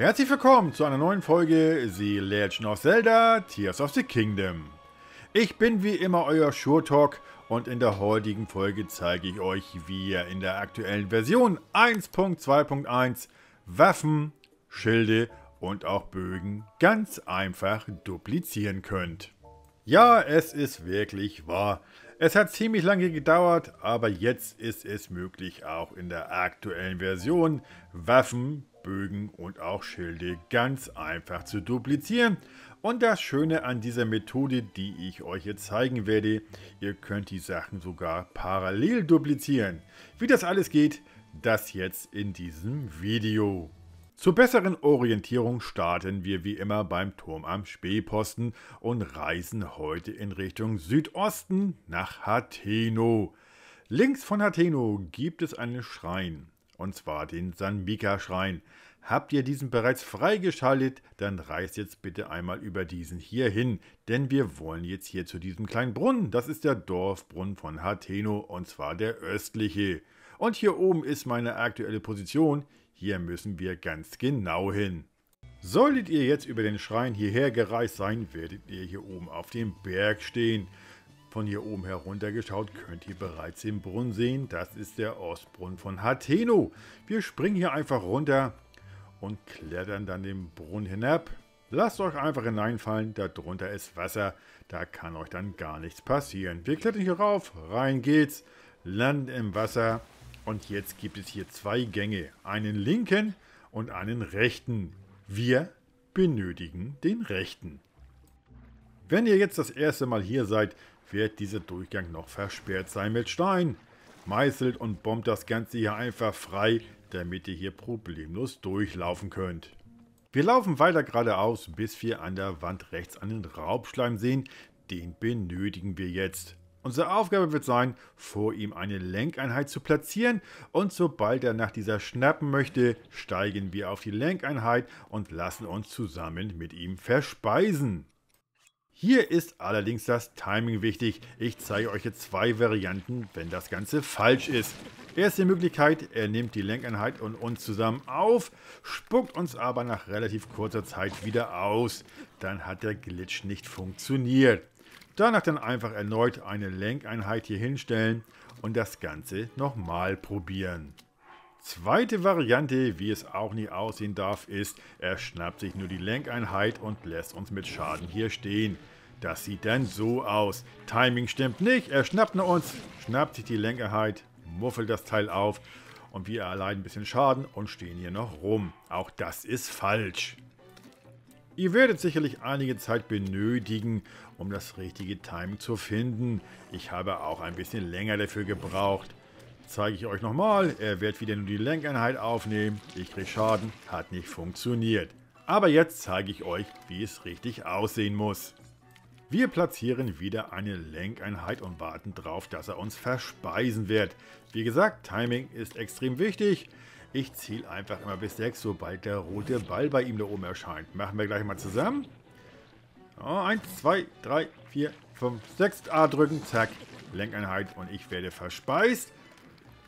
Herzlich willkommen zu einer neuen Folge The Legend of Zelda Tears of the Kingdom. Ich bin wie immer euer Shurtok und in der heutigen Folge zeige ich euch, wie ihr in der aktuellen Version 1.2.1 Waffen, Schilde und auch Bögen ganz einfach duplizieren könnt. Ja, es ist wirklich wahr. Es hat ziemlich lange gedauert, aber jetzt ist es möglich, auch in der aktuellen Version Waffen, Bögen und auch Schilde ganz einfach zu duplizieren. Und das Schöne an dieser Methode, die ich euch jetzt zeigen werde, ihr könnt die Sachen sogar parallel duplizieren. Wie das alles geht, das jetzt in diesem Video. Zur besseren Orientierung starten wir wie immer beim Turm am Spähposten und reisen heute in Richtung Südosten nach Hateno. Links von Hateno gibt es einen Schrein und zwar den San Mika schrein Habt ihr diesen bereits freigeschaltet, dann reist jetzt bitte einmal über diesen hier hin, denn wir wollen jetzt hier zu diesem kleinen Brunnen. Das ist der Dorfbrunnen von Hateno und zwar der östliche. Und hier oben ist meine aktuelle Position. Hier müssen wir ganz genau hin. Solltet ihr jetzt über den Schrein hierher gereist sein, werdet ihr hier oben auf dem Berg stehen. Von hier oben heruntergeschaut könnt ihr bereits den Brunnen sehen. Das ist der Ostbrunnen von Hateno. Wir springen hier einfach runter und klettern dann den Brunnen hinab. Lasst euch einfach hineinfallen, darunter ist Wasser, da kann euch dann gar nichts passieren. Wir klettern hier rauf, rein geht's, landen im Wasser und jetzt gibt es hier zwei Gänge, einen linken und einen rechten. Wir benötigen den rechten. Wenn ihr jetzt das erste Mal hier seid, wird dieser Durchgang noch versperrt sein mit Stein. Meißelt und bombt das Ganze hier einfach frei, damit ihr hier problemlos durchlaufen könnt. Wir laufen weiter geradeaus, bis wir an der Wand rechts einen Raubschleim sehen. Den benötigen wir jetzt. Unsere Aufgabe wird sein, vor ihm eine Lenkeinheit zu platzieren und sobald er nach dieser schnappen möchte, steigen wir auf die Lenkeinheit und lassen uns zusammen mit ihm verspeisen. Hier ist allerdings das Timing wichtig. Ich zeige euch jetzt zwei Varianten, wenn das Ganze falsch ist. Erste Möglichkeit, er nimmt die Lenkeinheit und uns zusammen auf, spuckt uns aber nach relativ kurzer Zeit wieder aus. Dann hat der Glitch nicht funktioniert. Danach dann einfach erneut eine Lenkeinheit hier hinstellen und das Ganze nochmal probieren. Zweite Variante, wie es auch nie aussehen darf, ist, er schnappt sich nur die Lenkeinheit und lässt uns mit Schaden hier stehen. Das sieht dann so aus. Timing stimmt nicht, er schnappt nur uns, schnappt sich die Lenkeinheit, muffelt das Teil auf und wir erleiden ein bisschen Schaden und stehen hier noch rum. Auch das ist falsch. Ihr werdet sicherlich einige Zeit benötigen, um das richtige Timing zu finden. Ich habe auch ein bisschen länger dafür gebraucht zeige ich euch nochmal. Er wird wieder nur die Lenkeinheit aufnehmen. Ich kriege Schaden. Hat nicht funktioniert. Aber jetzt zeige ich euch, wie es richtig aussehen muss. Wir platzieren wieder eine Lenkeinheit und warten darauf, dass er uns verspeisen wird. Wie gesagt, Timing ist extrem wichtig. Ich ziele einfach immer bis 6, sobald der rote Ball bei ihm da oben erscheint. Machen wir gleich mal zusammen. 1, 2, 3, 4, 5, 6 A drücken, zack, Lenkeinheit und ich werde verspeist.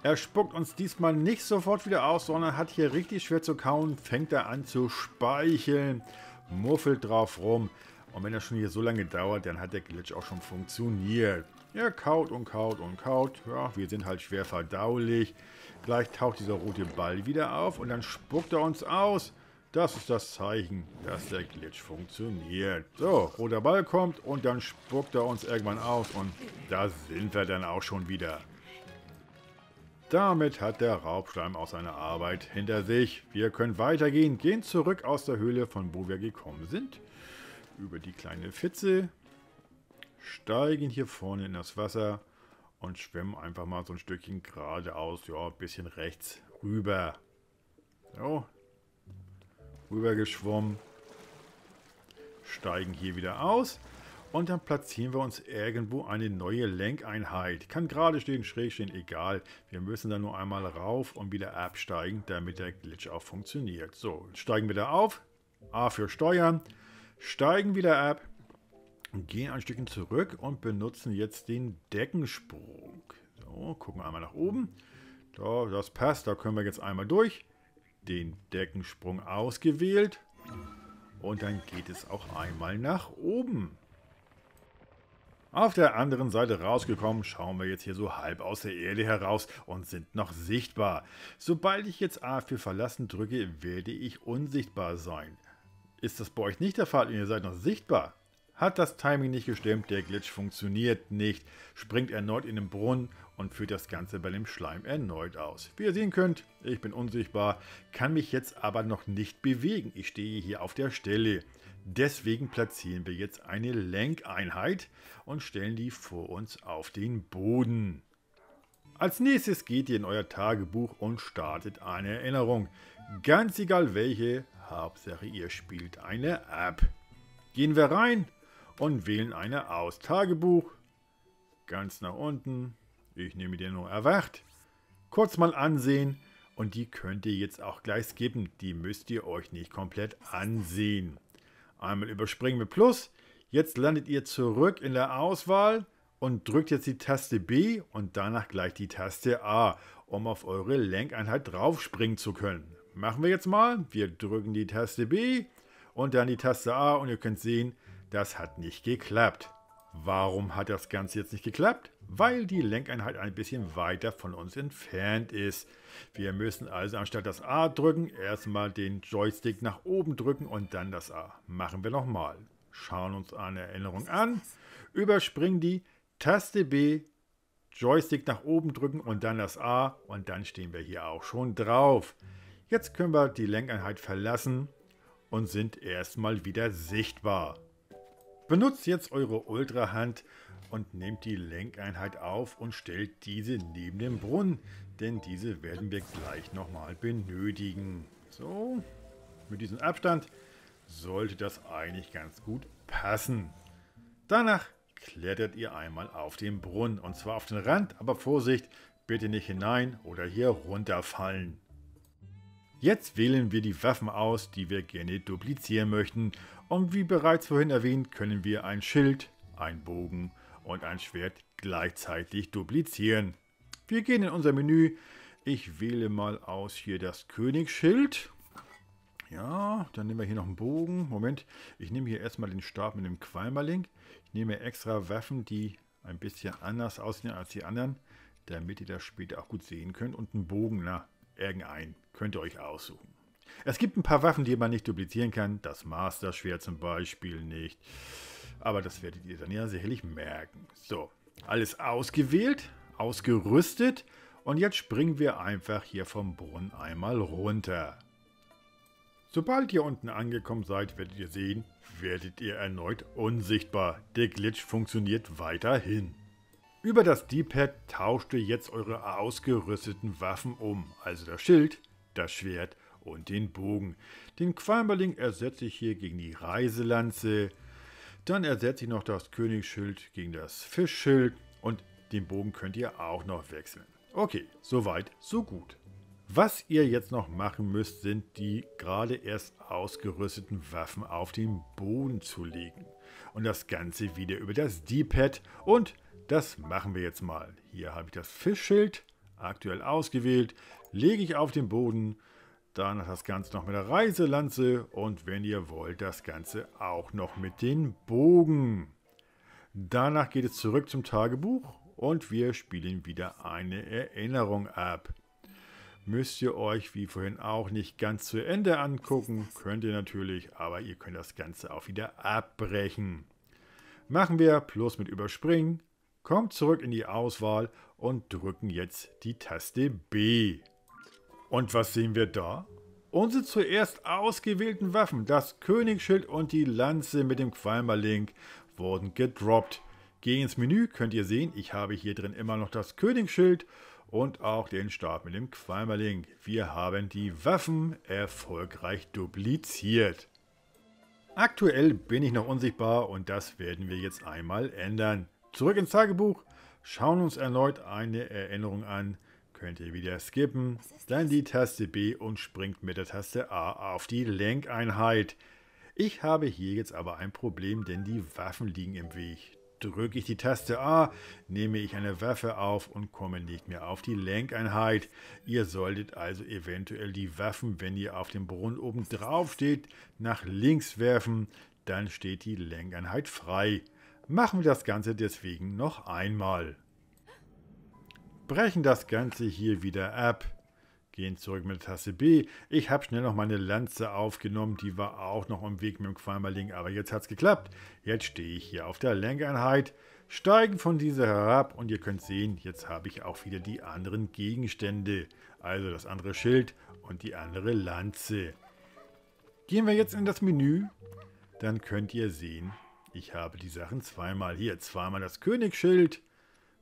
Er spuckt uns diesmal nicht sofort wieder aus, sondern hat hier richtig schwer zu kauen, fängt er an zu speicheln, muffelt drauf rum. Und wenn das schon hier so lange dauert, dann hat der Glitch auch schon funktioniert. Er kaut und kaut und kaut. Ja, wir sind halt schwer verdaulich. Gleich taucht dieser rote Ball wieder auf und dann spuckt er uns aus. Das ist das Zeichen, dass der Glitch funktioniert. So, roter Ball kommt und dann spuckt er uns irgendwann aus und da sind wir dann auch schon wieder. Damit hat der Raubschleim auch seine Arbeit hinter sich. Wir können weitergehen, gehen zurück aus der Höhle, von wo wir gekommen sind. Über die kleine Fitze, steigen hier vorne in das Wasser und schwimmen einfach mal so ein Stückchen geradeaus, ja, ein bisschen rechts rüber. So, rüber geschwommen. Steigen hier wieder aus. Und dann platzieren wir uns irgendwo eine neue Lenkeinheit. Kann gerade stehen, schräg stehen, egal. Wir müssen dann nur einmal rauf und wieder absteigen, damit der Glitch auch funktioniert. So, steigen wir da auf. A für Steuern. Steigen wieder ab. Gehen ein Stückchen zurück und benutzen jetzt den Deckensprung. So, gucken einmal nach oben. Da, das passt, da können wir jetzt einmal durch. Den Deckensprung ausgewählt. Und dann geht es auch einmal nach oben. Auf der anderen Seite rausgekommen, schauen wir jetzt hier so halb aus der Erde heraus und sind noch sichtbar. Sobald ich jetzt A4 verlassen drücke, werde ich unsichtbar sein. Ist das bei euch nicht der Fall und ihr seid noch sichtbar? Hat das Timing nicht gestimmt, der Glitch funktioniert nicht, springt erneut in den Brunnen und führt das Ganze bei dem Schleim erneut aus. Wie ihr sehen könnt, ich bin unsichtbar, kann mich jetzt aber noch nicht bewegen. Ich stehe hier auf der Stelle. Deswegen platzieren wir jetzt eine Lenkeinheit und stellen die vor uns auf den Boden. Als nächstes geht ihr in euer Tagebuch und startet eine Erinnerung. Ganz egal welche, Hauptsache ihr spielt eine App. Gehen wir rein und wählen eine aus. Tagebuch, ganz nach unten. Ich nehme die nur erwacht. Kurz mal ansehen und die könnt ihr jetzt auch gleich skippen. Die müsst ihr euch nicht komplett ansehen. Einmal überspringen mit Plus. Jetzt landet ihr zurück in der Auswahl und drückt jetzt die Taste B und danach gleich die Taste A, um auf eure Lenkeinheit draufspringen zu können. Machen wir jetzt mal. Wir drücken die Taste B und dann die Taste A und ihr könnt sehen, das hat nicht geklappt. Warum hat das Ganze jetzt nicht geklappt? weil die Lenkeinheit ein bisschen weiter von uns entfernt ist. Wir müssen also anstatt das A drücken, erstmal den Joystick nach oben drücken und dann das A. Machen wir nochmal. Schauen uns eine Erinnerung an, überspringen die Taste B, Joystick nach oben drücken und dann das A und dann stehen wir hier auch schon drauf. Jetzt können wir die Lenkeinheit verlassen und sind erstmal wieder sichtbar. Benutzt jetzt eure Ultrahand und nehmt die Lenkeinheit auf und stellt diese neben den Brunnen, denn diese werden wir gleich nochmal benötigen. So, mit diesem Abstand sollte das eigentlich ganz gut passen. Danach klettert ihr einmal auf den Brunnen und zwar auf den Rand, aber Vorsicht, bitte nicht hinein oder hier runterfallen. Jetzt wählen wir die Waffen aus, die wir gerne duplizieren möchten und wie bereits vorhin erwähnt, können wir ein Schild, ein Bogen und ein Schwert gleichzeitig duplizieren. Wir gehen in unser Menü. Ich wähle mal aus hier das Königsschild. Ja, dann nehmen wir hier noch einen Bogen. Moment, ich nehme hier erstmal den Stab mit dem Qualmerling. Ich nehme extra Waffen, die ein bisschen anders aussehen als die anderen, damit ihr das später auch gut sehen könnt. Und einen Bogen, na, Irgendein könnt ihr euch aussuchen. Es gibt ein paar Waffen, die man nicht duplizieren kann. Das Master Schwert zum Beispiel nicht. Aber das werdet ihr dann ja sicherlich merken. So, alles ausgewählt, ausgerüstet. Und jetzt springen wir einfach hier vom Brunnen einmal runter. Sobald ihr unten angekommen seid, werdet ihr sehen, werdet ihr erneut unsichtbar. Der Glitch funktioniert weiterhin. Über das D-Pad tauscht ihr jetzt eure ausgerüsteten Waffen um, also das Schild, das Schwert und den Bogen. Den Qualmberling ersetze ich hier gegen die Reiselanze, dann ersetze ich noch das Königsschild gegen das Fischschild und den Bogen könnt ihr auch noch wechseln. Okay, soweit, so gut. Was ihr jetzt noch machen müsst, sind die gerade erst ausgerüsteten Waffen auf den Boden zu legen und das Ganze wieder über das D-Pad und das machen wir jetzt mal. Hier habe ich das Fischschild aktuell ausgewählt, lege ich auf den Boden, dann das Ganze noch mit der Reiselanze und wenn ihr wollt, das Ganze auch noch mit den Bogen. Danach geht es zurück zum Tagebuch und wir spielen wieder eine Erinnerung ab. Müsst ihr euch wie vorhin auch nicht ganz zu Ende angucken, könnt ihr natürlich, aber ihr könnt das Ganze auch wieder abbrechen. Machen wir plus mit Überspringen kommt zurück in die Auswahl und drücken jetzt die Taste B. Und was sehen wir da? Unsere zuerst ausgewählten Waffen, das Königsschild und die Lanze mit dem Qualmerlink, wurden gedroppt. Gehen ins Menü könnt ihr sehen, ich habe hier drin immer noch das Königsschild und auch den Stab mit dem Qualmerlink. Wir haben die Waffen erfolgreich dupliziert. Aktuell bin ich noch unsichtbar und das werden wir jetzt einmal ändern. Zurück ins Tagebuch, schauen uns erneut eine Erinnerung an. Könnt ihr wieder skippen, dann die Taste B und springt mit der Taste A auf die Lenkeinheit. Ich habe hier jetzt aber ein Problem, denn die Waffen liegen im Weg. Drücke ich die Taste A, nehme ich eine Waffe auf und komme nicht mehr auf die Lenkeinheit. Ihr solltet also eventuell die Waffen, wenn ihr auf dem Brunnen oben drauf steht, nach links werfen, dann steht die Lenkeinheit frei machen wir das Ganze deswegen noch einmal. Brechen das Ganze hier wieder ab. Gehen zurück mit der Taste B. Ich habe schnell noch meine Lanze aufgenommen. Die war auch noch im Weg mit dem Qualmerling. Aber jetzt hat es geklappt. Jetzt stehe ich hier auf der Lenkeinheit. Steigen von dieser herab. Und ihr könnt sehen, jetzt habe ich auch wieder die anderen Gegenstände. Also das andere Schild und die andere Lanze. Gehen wir jetzt in das Menü. Dann könnt ihr sehen, ich habe die Sachen zweimal hier. Zweimal das Königsschild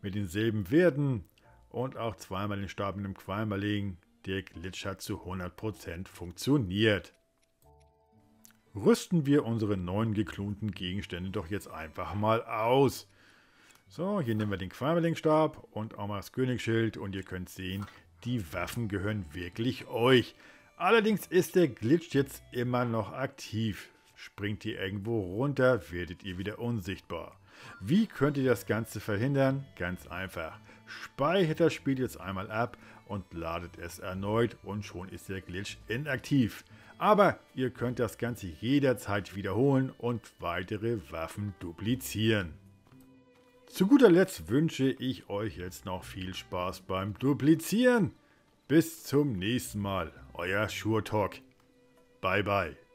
mit denselben Werten und auch zweimal den Stab mit dem Qualmerling. Der Glitch hat zu 100% funktioniert. Rüsten wir unsere neuen geklonten Gegenstände doch jetzt einfach mal aus. So, hier nehmen wir den Qualmerlingstab und auch mal das Königsschild und ihr könnt sehen, die Waffen gehören wirklich euch. Allerdings ist der Glitch jetzt immer noch aktiv. Springt ihr irgendwo runter, werdet ihr wieder unsichtbar. Wie könnt ihr das Ganze verhindern? Ganz einfach. Speichert das Spiel jetzt einmal ab und ladet es erneut und schon ist der Glitch inaktiv. Aber ihr könnt das Ganze jederzeit wiederholen und weitere Waffen duplizieren. Zu guter Letzt wünsche ich euch jetzt noch viel Spaß beim Duplizieren. Bis zum nächsten Mal, euer Talk. Bye bye.